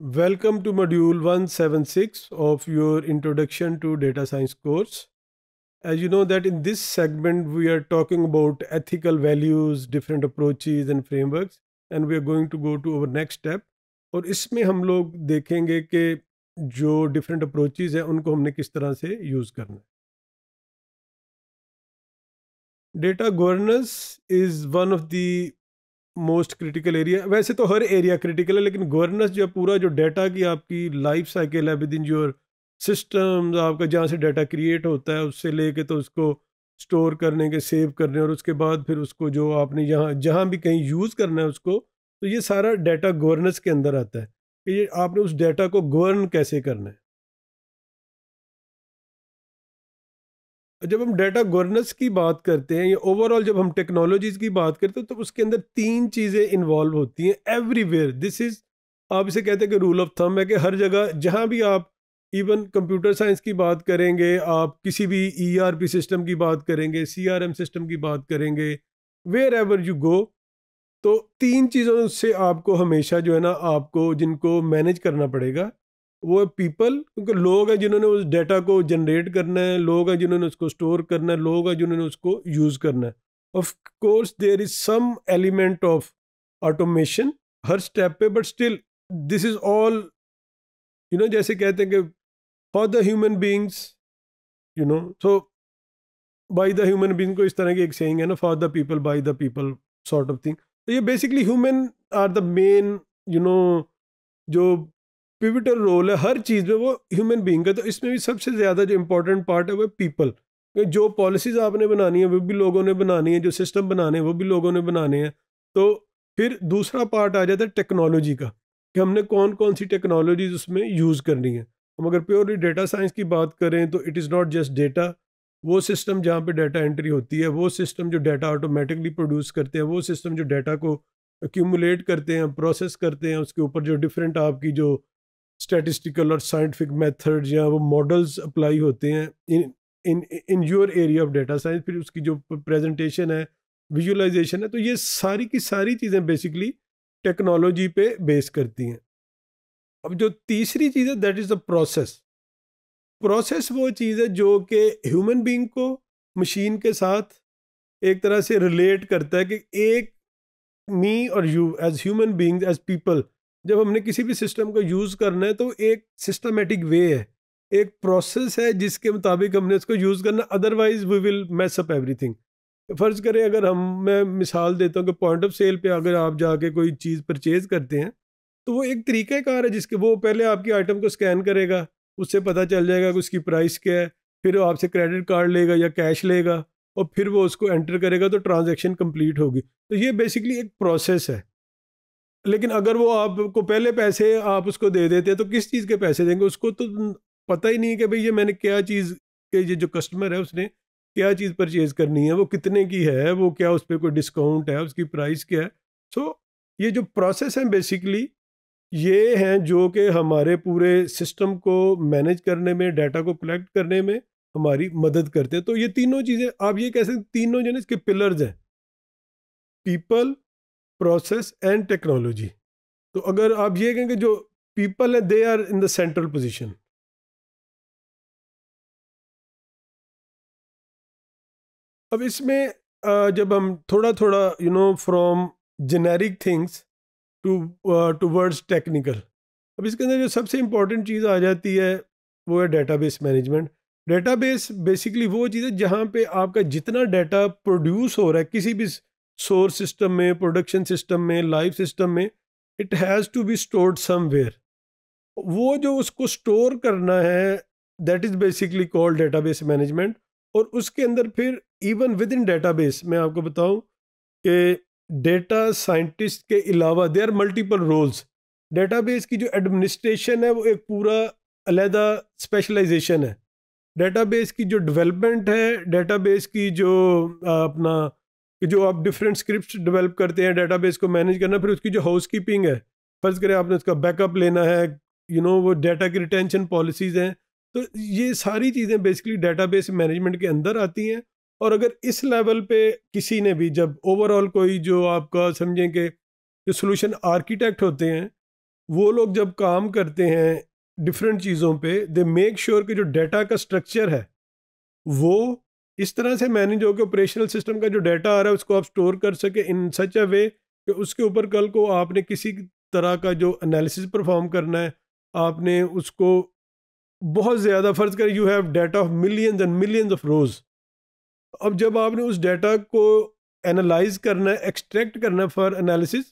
Welcome to module 176 of your introduction to data science course. As you know that in this segment we are talking about ethical values, different approaches and frameworks and we are going to go to our next step और इसमें हम लोग देखेंगे कि जो different approaches हैं उनको हमने किस तरह से use करना है Data governance is one of the most critical area वैसे तो हर एरिया क्रिटिकल है लेकिन गवर्नेंस जो पूरा जो डाटा की आपकी लाइफ साइकिल है विद इन योर सिस्टम आपका जहाँ से डाटा क्रिएट होता है उससे लेके तो उसको स्टोर करने के सेव करने और उसके बाद फिर उसको जो आपने यहाँ जहाँ भी कहीं यूज़ करना है उसको तो ये सारा डाटा गवर्नेंस के अंदर आता है कि ये आपने उस डाटा को गवर्न कैसे करना है जब हम डेटा गवर्नेंस की बात करते हैं या ओवरऑल जब हम टेक्नोलॉजीज की बात करते हैं तो उसके अंदर तीन चीज़ें इन्वॉल्व होती हैं एवरीवेयर दिस इज़ आप इसे कहते हैं कि रूल ऑफ थम है कि हर जगह जहाँ भी आप इवन कंप्यूटर साइंस की बात करेंगे आप किसी भी ईआरपी e सिस्टम की बात करेंगे सीआरएम सिस्टम की बात करेंगे वेयर एवर यू गो तो तीन चीज़ों से आपको हमेशा जो है ना आपको जिनको मैनेज करना पड़ेगा वो है पीपल क्योंकि लोग हैं जिन्होंने उस डेटा को जनरेट करना है लोग हैं जिन्होंने उसको स्टोर करना है लोग हैं जिन्होंने उसको यूज़ करना है of course there is some element of automation हर स्टेप पे but still this is all you know जैसे कहते हैं कि for the human beings you know so by the human being को इस तरह की एक सेंग है ना for the people by the people sort of thing तो ये basically human are the main you know जो पिविटल रोल है हर चीज़ में वो ह्यूमन बींग का तो इसमें भी सबसे ज़्यादा जो इंपॉर्टेंट पार्ट है वो पीपल जो पॉलिसीज़ आपने बनानी है वो भी लोगों ने बनानी है जो सिस्टम बनाने हैं वो भी लोगों ने बनाने हैं तो फिर दूसरा पार्ट आ जाता है टेक्नोलॉजी का कि हमने कौन कौन सी टेक्नोलॉजीज उसमें यूज़ करनी है हम अगर प्योरली डेटा साइंस की बात करें तो it is not just data वो सिस्टम जहाँ पे डाटा एंट्री होती है वो सिस्टम जो डाटा ऑटोमेटिकली प्रोड्यूस करते हैं वो सिस्टम जो डेटा को एक्यूमुलेट करते हैं प्रोसेस करते हैं उसके ऊपर जो डिफरेंट आपकी जो स्टैटिस्टिकल और साइंटिफिक मेथड या वो मॉडल्स अप्लाई होते हैं in in in your area of data science फिर उसकी जो प्रेजेंटेशन है विजुअलाइजेशन है तो ये सारी की सारी चीज़ें बेसिकली टेक्नोलॉजी पे बेस करती हैं अब जो तीसरी चीज़ है that is the process process वो चीज़ है जो कि ह्यूमन बींग को मशीन के साथ एक तरह से रिलेट करता है कि एक मी और you as human being as people जब हमने किसी भी सिस्टम को यूज़ करना है तो एक सिस्टमेटिक वे है एक प्रोसेस है जिसके मुताबिक हमने उसको यूज़ करना otherwise we will mess up everything फ़र्ज़ करें अगर हम मैं मिसाल देता हूँ कि पॉइंट ऑफ सेल पे अगर आप जाके कोई चीज़ परचेज़ करते हैं तो वो एक तरीक़ाकार है जिसके वो पहले आपकी आइटम को स्कैन करेगा उससे पता चल जाएगा कि उसकी प्राइस क्या है फिर वो आपसे क्रेडिट कार्ड लेगा या कैश लेगा और फिर वो उसको एंटर करेगा तो ट्रांजेक्शन कम्प्लीट होगी तो ये बेसिकली एक प्रोसेस है लेकिन अगर वो आपको पहले पैसे आप उसको दे देते तो किस चीज़ के पैसे देंगे उसको तो पता ही नहीं है कि भाई ये मैंने क्या चीज़ के ये जो कस्टमर है उसने क्या चीज़ परचेज़ करनी है वो कितने की है वो क्या उस पर कोई डिस्काउंट है उसकी प्राइस क्या है सो so, ये जो प्रोसेस है बेसिकली ये हैं जो कि हमारे पूरे सिस्टम को मैनेज करने में डाटा को कलेक्ट करने में हमारी मदद करते हैं तो ये तीनों चीज़ें आप ये कह सकते तीनों जो इसके पिलर्स हैं पीपल प्रोसेस एंड टेक्नोलॉजी तो अगर आप ये कहेंगे जो पीपल है they are in the central position अब इसमें जब हम थोड़ा थोड़ा you know from generic things to towards technical अब इसके अंदर जो सबसे इम्पॉर्टेंट चीज़ आ जाती है वो है डेटाबेस मैनेजमेंट डेटाबेस बेसिकली वो चीज़ है जहाँ पे आपका जितना डाटा प्रोड्यूस हो रहा है किसी भी सोर्स सिस्टम में प्रोडक्शन सिस्टम में लाइफ सिस्टम में it has to be stored somewhere वो जो उसको स्टोर करना है that is basically called database management और उसके अंदर फिर इवन विद इन डेटाबेस मैं आपको बताऊं कि डेटा साइंटिस्ट के अलावा they are multiple roles database की जो एडमिनिस्ट्रेशन है वो एक पूरा अलहदा स्पेशलाइजेशन है डेटाबेस की जो डेवलपमेंट है डेटाबेस की जो अपना कि जो आप डिफरेंट स्क्रिप्ट डेवलप करते हैं डेटाबेस को मैनेज करना फिर उसकी जो हाउस कीपिंग है फ़र्ज़ करें आपने उसका बैकअप लेना है यू you नो know, वो डाटा की रिटेंशन पॉलिसीज़ हैं तो ये सारी चीज़ें बेसिकली डेटाबेस मैनेजमेंट के अंदर आती हैं और अगर इस लेवल पे किसी ने भी जब ओवरऑल कोई जो आपका समझें कि जो सोल्यूशन आर्किटेक्ट होते हैं वो लोग जब काम करते हैं डिफरेंट चीज़ों पे दे मेक श्योर कि जो डाटा का स्ट्रक्चर है वो इस तरह से मैनेज कि ऑपरेशनल सिस्टम का जो डाटा आ रहा है उसको आप स्टोर कर सके इन सच अ वे कि उसके ऊपर कल को आपने किसी तरह का जो एनालिसिस परफॉर्म करना है आपने उसको बहुत ज़्यादा फ़र्ज कर you have data of millions and millions of rows अब जब आपने उस डाटा को एनालाइज करना है एक्सट्रैक्ट करना है फॉर एनालिसिस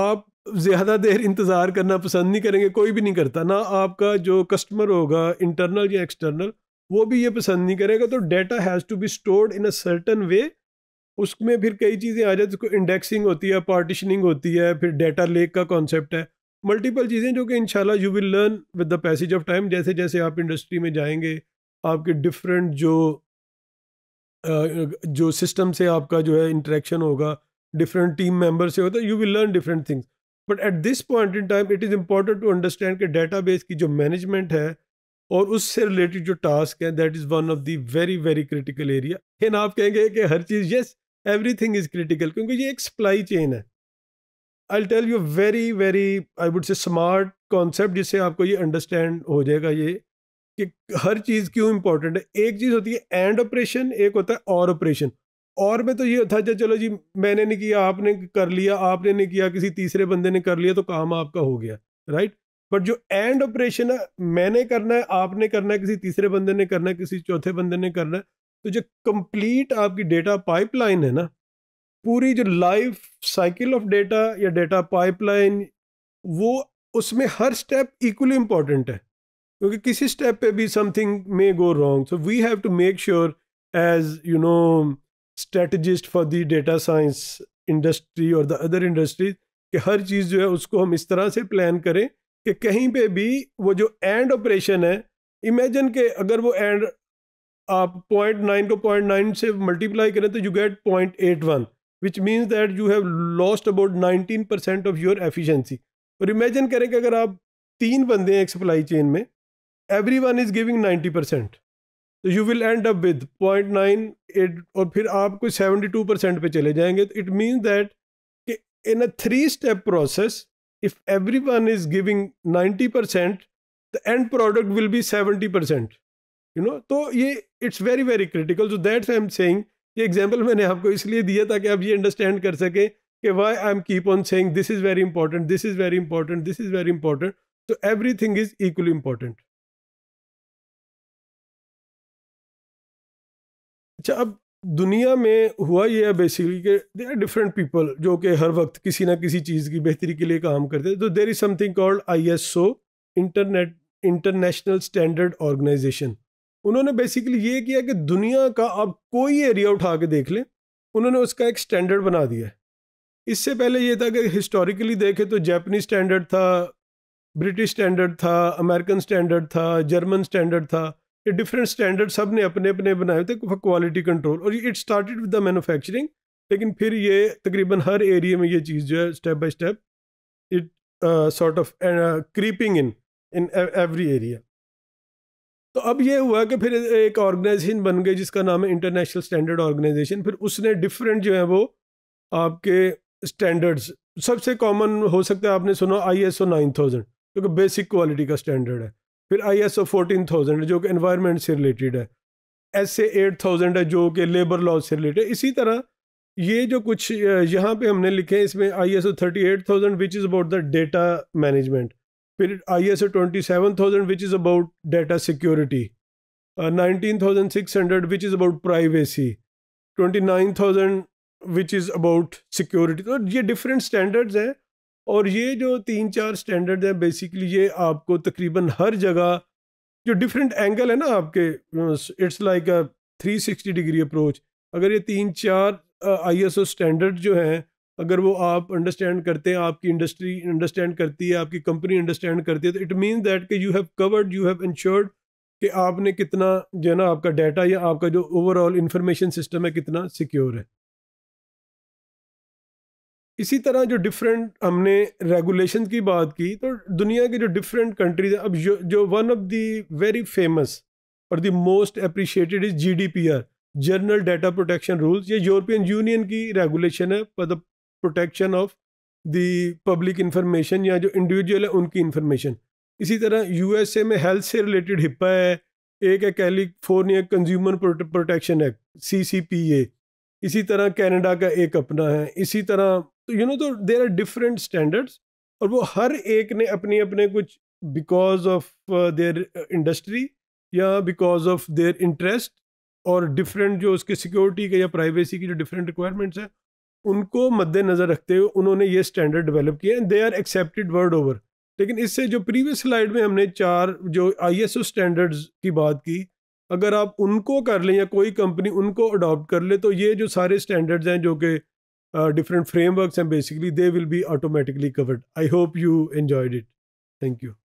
आप ज़्यादा देर इंतज़ार करना पसंद नहीं करेंगे कोई भी नहीं करता ना आपका जो कस्टमर होगा इंटरनल या एक्सटर्नल वो भी ये पसंद नहीं करेगा तो data has to be stored in a certain way उसमें फिर कई चीज़ें आ जाती है इंडेक्सिंग होती है पार्टिशनिंग होती है फिर डेटा लेक का कॉन्सेप्ट है मल्टीपल चीज़ें जो कि इंशाल्लाह you will learn with the passage of time जैसे जैसे आप इंडस्ट्री में जाएंगे आपके डिफरेंट जो जो सिस्टम से आपका जो है इंटरेक्शन होगा डिफरेंट टीम मेंबर से होता है you will learn different things but at this point in time it is important to understand कि डेटाबेस की जो मैनेजमेंट है और उससे रिलेटेड जो टास्क है that is one of the very very critical area लेकिन आप कहेंगे कि हर चीज़ यस एवरीथिंग इज़ क्रिटिकल क्योंकि ये एक सप्लाई चेन है I tell you very very I would say smart concept जिससे आपको ये अंडरस्टैंड हो जाएगा ये कि हर चीज़ क्यों इंपॉर्टेंट है एक चीज़ होती है एंड ऑपरेशन एक होता है और ऑपरेशन और में तो ये था जो चलो जी मैंने नहीं किया आपने कर लिया आपने नहीं किया किसी तीसरे बंदे ने कर लिया तो काम आपका हो गया राइट बट जो एंड ऑपरेशन है मैंने करना है आपने करना है किसी तीसरे बंदे ने करना है किसी चौथे बंदे ने करना है तो जो कंप्लीट आपकी डेटा पाइपलाइन है ना पूरी जो लाइफ साइकिल ऑफ डेटा या डेटा पाइपलाइन वो उसमें हर स्टेप इक्वली इम्पॉर्टेंट है क्योंकि किसी स्टेप पे भी something may go wrong so we have to make sure as you know strategist for the data science industry और द अदर इंडस्ट्रीज कि हर चीज़ जो है उसको हम इस तरह से प्लान करें कि कहीं पे भी वो जो एंड ऑपरेशन है इमेजिन के अगर वो एंड आप पॉइंट नाइन को पॉइंट नाइन से मल्टीप्लाई करें तो you get point eight one which means that you have lost about nineteen percent of your efficiency और इमेजिन करें कि अगर आप तीन बंदे हैं एक सप्लाई चेन में everyone is giving ninety percent तो you will end up with point nine eight और फिर आप कोई सेवेंटी टू परसेंट पर चले जाएंगे तो इट मीन्स दैट कि in a three step process if everyone is giving 90% the end product will be 70% you know तो ये it's very very critical so that's why I'm saying ये example मैंने आपको इसलिए दिया ताकि आप ये अंडरस्टैंड कर सकें कि why I am keep on saying this is very important this is very important this is very important so everything is equally important अच्छा अब दुनिया में हुआ ये है बेसिकली कि दे आर डिफरेंट पीपल जो कि हर वक्त किसी ना किसी चीज़ की बेहतरी के लिए काम करते हैं तो there is something called I S O internet international standard organization उन्होंने बेसिकली ये किया कि दुनिया का आप कोई एरिया उठा के देख लें उन्होंने उसका एक स्टैंडर्ड बना दिया है इससे पहले ये था कि हिस्टोरिकली देखें तो जैपनी स्टैंडर्ड था ब्रिटिश स्टैंडर्ड था अमेरिकन स्टैंडर्ड था जर्मन स्टैंडर्ड था ये डिफरेंट स्टैंडर्ड सब ने अपने अपने बनाए थे फॉर क्वालिटी कंट्रोल और it started with the manufacturing लेकिन फिर ये तकरीबन हर एरिया में ये चीज़ जो है step by step it sort of creeping in in every area तो अब ये हुआ कि फिर एक ऑर्गेनाइजेशन बन गई जिसका नाम है इंटरनेशनल स्टैंडर्ड ऑर्गेनाइजेशन फिर उसने डिफरेंट जो है वो आपके स्टैंडर्ड्स सबसे कॉमन हो सकता है आपने सुना I S O nine thousand क्योंकि बेसिक क्वालिटी का स्टैंडर्ड है फिर I S O fourteen thousand जो कि इन्वायरमेंट से रिलेटेड है एस ए एट थाउजेंड है जो कि लेबर लॉ से रिलेटेड इसी तरह ये जो कुछ यहाँ पे हमने लिखे हैं इसमें I S O thirty eight thousand which is about the data management फिर I S O twenty seven thousand which is about data security nineteen thousand six hundred which is about privacy twenty nine thousand which is about security तो ये different standards हैं और ये जो तीन चार standard हैं बेसिकली ये आपको तकरीबन हर जगह जो डिफरेंट एंगल है ना आपके it's like a 360 degree approach अगर ये तीन चार आई एस ओ स्टैंडर्ड जो हैं अगर वो आप अंडरस्टैंड करते हैं आपकी इंडस्ट्री अंडरस्टैंड करती है आपकी कंपनी अंडरस्टैंड करती है तो इट मीन दैट कि you have covered you have ensured कि आपने कितना जो है ना आपका डाटा या आपका जो ओवरऑल इन्फॉर्मेशन सिस्टम है कितना सिक्योर है इसी तरह जो डिफरेंट हमने रेगुलेशन की बात की तो दुनिया के जो डिफरेंट कंट्रीज अब जो, जो one of the very famous और the most appreciated is GDPR general data protection rules ये यूरोपियन यूनियन की रेगुलेशन है for the protection of the public information या जो इंडिविजुअल है उनकी इन्फॉर्मेशन इसी तरह यूएसए में हेल्थ से रिलेटेड हिप्पा है एक है California Consumer Protection Act C C P A इसी तरह कनाडा का एक अपना है इसी तरह तो यू नो तो देर आर डिफरेंट स्टैंडर्ड्स और वो हर एक ने अपने अपने कुछ बिकॉज ऑफ देयर इंडस्ट्री या बिकॉज ऑफ देयर इंटरेस्ट और डिफरेंट जो उसके सिक्योरिटी के या प्राइवेसी की जो डिफरेंट रिक्वायरमेंट्स हैं उनको मद्देनज़र रखते हुए उन्होंने ये स्टैंडर्ड डेवलप किए हैं they are accepted world over लेकिन इससे जो प्रीवियस स्लाइड में हमने चार जो आई स्टैंडर्ड्स की बात की अगर आप उनको कर लें या कोई कंपनी उनको अडॉप्ट कर ले तो ये जो सारे स्टैंडर्ड्स हैं जो कि Uh, different frameworks and basically they will be automatically covered. I hope you enjoyed it. Thank you.